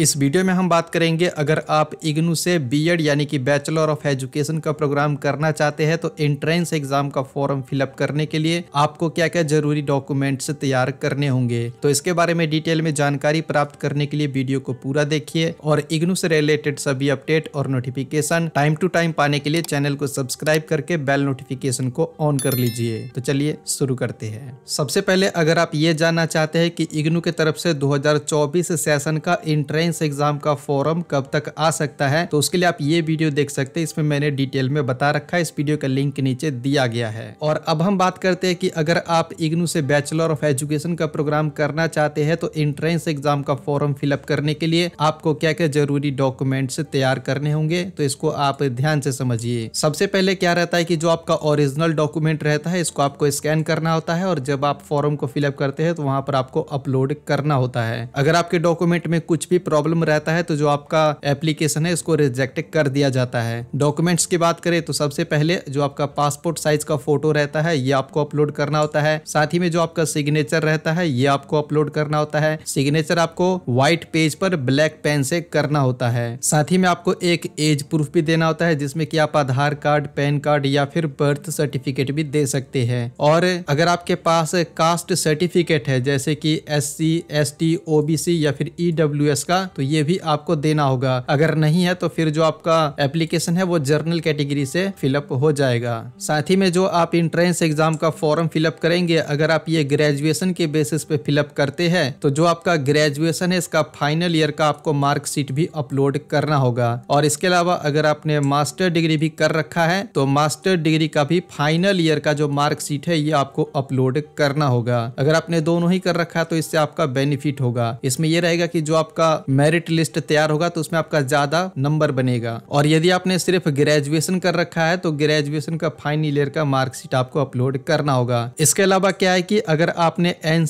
इस वीडियो में हम बात करेंगे अगर आप इग्नू से बीएड यानी कि बैचलर ऑफ एजुकेशन का प्रोग्राम करना चाहते हैं तो एंट्रेंस एग्जाम का फॉर्म फिलअप करने के लिए आपको क्या क्या जरूरी डॉक्यूमेंट्स तैयार करने होंगे तो इसके बारे में डिटेल में जानकारी प्राप्त करने के लिए वीडियो को पूरा देखिए और इग्नू से रिलेटेड सभी अपडेट और नोटिफिकेशन टाइम टू टाइम पाने के लिए चैनल को सब्सक्राइब करके बेल नोटिफिकेशन को ऑन कर लीजिए तो चलिए शुरू करते हैं सबसे पहले अगर आप ये जानना चाहते हैं कि इग्नू के तरफ से दो सेशन का एंट्रेंस एंट्रेंस एग्जाम का फॉरम कब तक आ सकता है तो उसके लिए आप ये वीडियो देख सकते हैं इसमें मैंने डिटेल में बता रखा है इस वीडियो का लिंक नीचे दिया गया है और अब हम बात करते हैं कि अगर आप इग्नू से बैचलर ऑफ एजुकेशन का प्रोग्राम करना चाहते हैं तो एंट्रेंस एग्जाम का फॉर्म फिलअप करने के लिए आपको क्या क्या जरूरी डॉक्यूमेंट्स तैयार करने होंगे तो इसको आप ध्यान से समझिए सबसे पहले क्या रहता है कि जो आपका ओरिजिनल डॉक्यूमेंट रहता है इसको आपको स्कैन करना होता है और जब आप फॉर्म को फिलअप करते हैं तो वहां पर आपको अपलोड करना होता है अगर आपके डॉक्यूमेंट में कुछ भी प्रॉब्लम प्रॉब्लम रहता है तो जो आपका एप्लीकेशन है इसको रिजेक्ट कर दिया जाता है डॉक्यूमेंट्स की बात करें तो सबसे पहले जो आपका पासपोर्ट साइज का फोटो रहता है ये आपको अपलोड करना होता है साथ ही में जो आपका सिग्नेचर रहता है ये आपको अपलोड करना होता है सिग्नेचर आपको व्हाइट पेज पर ब्लैक पेन से करना होता है साथ ही में आपको एक एज प्रूफ भी देना होता है जिसमें कि आप आधार कार्ड पैन कार्ड या फिर बर्थ सर्टिफिकेट भी दे सकते हैं और अगर आपके पास कास्ट सर्टिफिकेट है जैसे कि S C S T O B C या फिर ई डब्ल्यू एस का तो ये भी आपको देना होगा अगर नहीं है तो फिर जो आपका एप्लीकेशन है वो जर्नल कैटेगरी से फिलअप हो जाएगा साथ ही में जो आप इंट्रेंस एग्जाम का फॉर्म फिलअप करेंगे अगर आप ये ग्रेजुएशन के बेसिस पे फिलअप करते हैं तो जो आपका ग्रेजुएशन है इसका फाइनल ईयर का आपको मार्कशीट भी अपलोड करना होगा और इसके अलावा अगर आपने मास्टर डिग्री भी कर रखा है तो मास्टर डिग्री का भी फाइनल ईयर का जो मार्कशीट है ये आपको अपलोड करना होगा अगर आपने दोनों ही कर रखा है तो इससे आपका बेनिफिट होगा इसमें यह रहेगा कि जो आपका मेरिट लिस्ट तैयार होगा तो उसमें आपका ज्यादा नंबर बनेगा और यदि आपने सिर्फ ग्रेजुएशन कर रखा है तो ग्रेजुएशन का फाइनल ईयर का मार्कशीट आपको अपलोड करना होगा इसके अलावा क्या है कि अगर आपने एन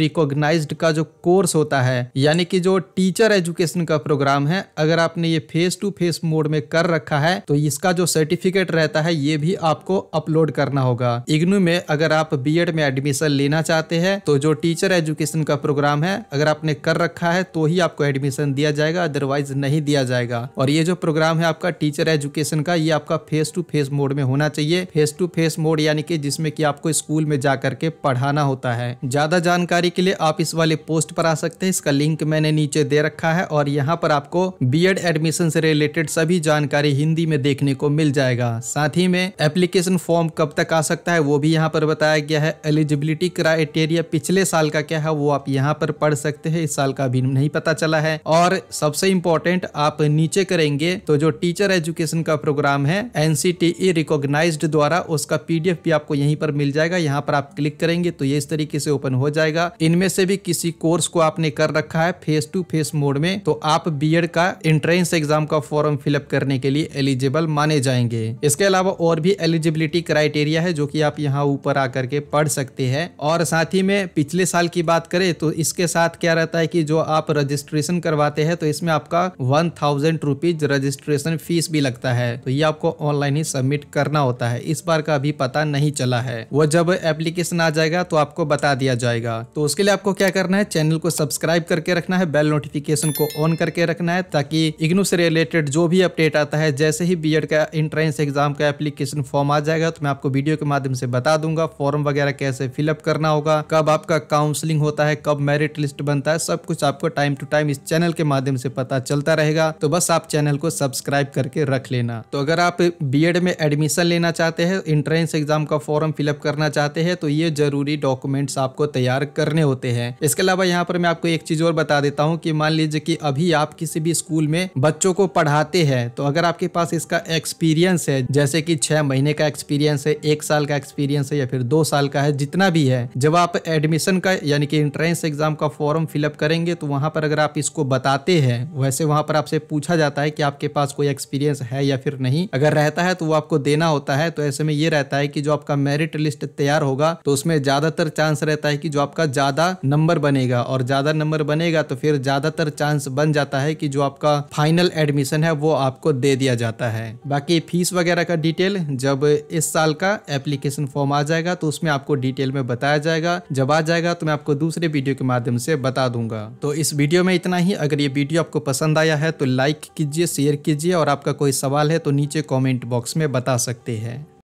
रिकॉग्नाइज्ड e का जो कोर्स होता है यानी कि जो टीचर एजुकेशन का प्रोग्राम है अगर आपने ये फेस टू फेस मोड में कर रखा है तो इसका जो सर्टिफिकेट रहता है ये भी आपको अपलोड करना होगा इग्नू में अगर आप बीएड में एडमिशन लेना चाहते हैं तो जो टीचर एजुकेशन का प्रोग्राम है अगर आपने कर रखा है तो ही आपको एडमिशन दिया जाएगा अदरवाइज नहीं दिया जाएगा और ये जो प्रोग्राम है आपका टीचर एजुकेशन का ये आपका फेस टू फेस मोड में होना चाहिए फेस टू फेस मोड यानी कि जिसमें कि आपको स्कूल में जा करके पढ़ाना होता है ज्यादा जानकारी के लिए आप इस वाले पोस्ट पर आ सकते हैं इसका लिंक मैंने नीचे दे रखा है और यहाँ पर आपको बी एडमिशन से रिलेटेड सभी जानकारी हिंदी में देखने को मिल जाएगा साथ ही में एप्लीकेशन फॉर्म कब तक आ सकता है वो भी यहाँ पर बताया गया है एलिजिबिलिटी क्राइटेरिया पिछले साल का क्या है वो आप यहाँ पर पढ़ सकते हैं इस साल का भी नहीं पता चला चला है और सबसे इम्पोर्टेंट आप नीचे करेंगे तो जो टीचर एजुकेशन का प्रोग्राम है एनसीटीई रिकॉग्नाइज्ड e द्वारा उसका पीडीएफ भी आपको यहीं पर मिल जाएगा यहाँ पर आप क्लिक करेंगे तो ये इस तरीके से ओपन हो जाएगा इनमें से भी किसी कोर्स को आपने कर रखा है फेस टू फेस मोड में तो आप बी का एंट्रेंस एग्जाम का फॉर्म फिलअप करने के लिए एलिजिबल माने जाएंगे इसके अलावा और भी एलिजिबिलिटी क्राइटेरिया है जो कि आप यहाँ ऊपर आकर के पढ़ सकते हैं और साथ ही में पिछले साल की बात करें तो इसके साथ क्या रहता है कि जो आप रजिस्ट्रेशन रजिस्ट्रेशन करवाते हैं तो इसमें आपका one thousand rupees registration fees भी लगता है तो ये आपको ऑनलाइन ही सबमिट करना होता है इस बार का अभी पता नहीं चला है वो जब एप्लीकेशन आ जाएगा तो आपको बता दिया जाएगा तो उसके लिए आपको क्या करना है चैनल को सब्सक्राइब करके रखना है बेल नोटिफिकेशन को ऑन करके रखना है ताकि इग्नू से रिलेटेड जो भी अपडेट आता है जैसे ही बी का एंट्रेंस एग्जाम का एप्लीकेशन फॉर्म आ जाएगा तो मैं आपको वीडियो के माध्यम से बता दूंगा फॉर्म वगैरह कैसे फिलअप करना होगा कब आपका काउंसलिंग होता है कब मेरिट लिस्ट बनता है सब कुछ आपको टाइम टू टाइम टाइम इस चैनल के माध्यम से पता चलता रहेगा तो बस आप चैनल को सब्सक्राइब करके रख लेना तो अगर आप बी में एडमिशन लेना चाहते हैं इंट्रेंस एग्जाम का फॉर्म फिलअप करना चाहते हैं तो ये जरूरी डॉक्यूमेंट्स आपको तैयार करने होते हैं इसके अलावा यहाँ पर मैं आपको एक चीज और बता देता हूँ की मान लीजिए की अभी आप किसी भी स्कूल में बच्चों को पढ़ाते हैं तो अगर आपके पास इसका एक्सपीरियंस है जैसे की छह महीने का एक्सपीरियंस है एक साल का एक्सपीरियंस है या फिर दो साल का है जितना भी है जब आप एडमिशन का यानी कि इंट्रेंस एग्जाम का फॉर्म फिलअप करेंगे तो वहां पर अगर आप इसको बताते हैं वैसे वहां पर आपसे पूछा जाता है कि आपके पास कोई एक्सपीरियंस है या फिर नहीं अगर रहता है तो वो आपको देना होता है तो ऐसे में ये रहता है कि जो आपका मेरिट लिस्ट तैयार होगा तो उसमें ज़्यादातर चांस रहता है कि जो आपका ज़्यादा नंबर बनेगा और ज़्यादा नंबर बनेगा तो फिर ज़्यादातर चांस बन जाता है कि जो आपका फाइनल एडमिशन है वो आपको दे दिया जाता है बाकी फीस वगैरह का डिटेल जब इस साल का एप्लीकेशन फॉर्म आ जाएगा तो उसमें आपको डिटेल में बताया जाएगा जब आ जाएगा तो मैं आपको दूसरे वीडियो के माध्यम से बता दूंगा तो इस वीडियो में इतना इतना ही अगर ये वीडियो आपको पसंद आया है तो लाइक कीजिए शेयर कीजिए और आपका कोई सवाल है तो नीचे कॉमेंट बॉक्स में बता सकते हैं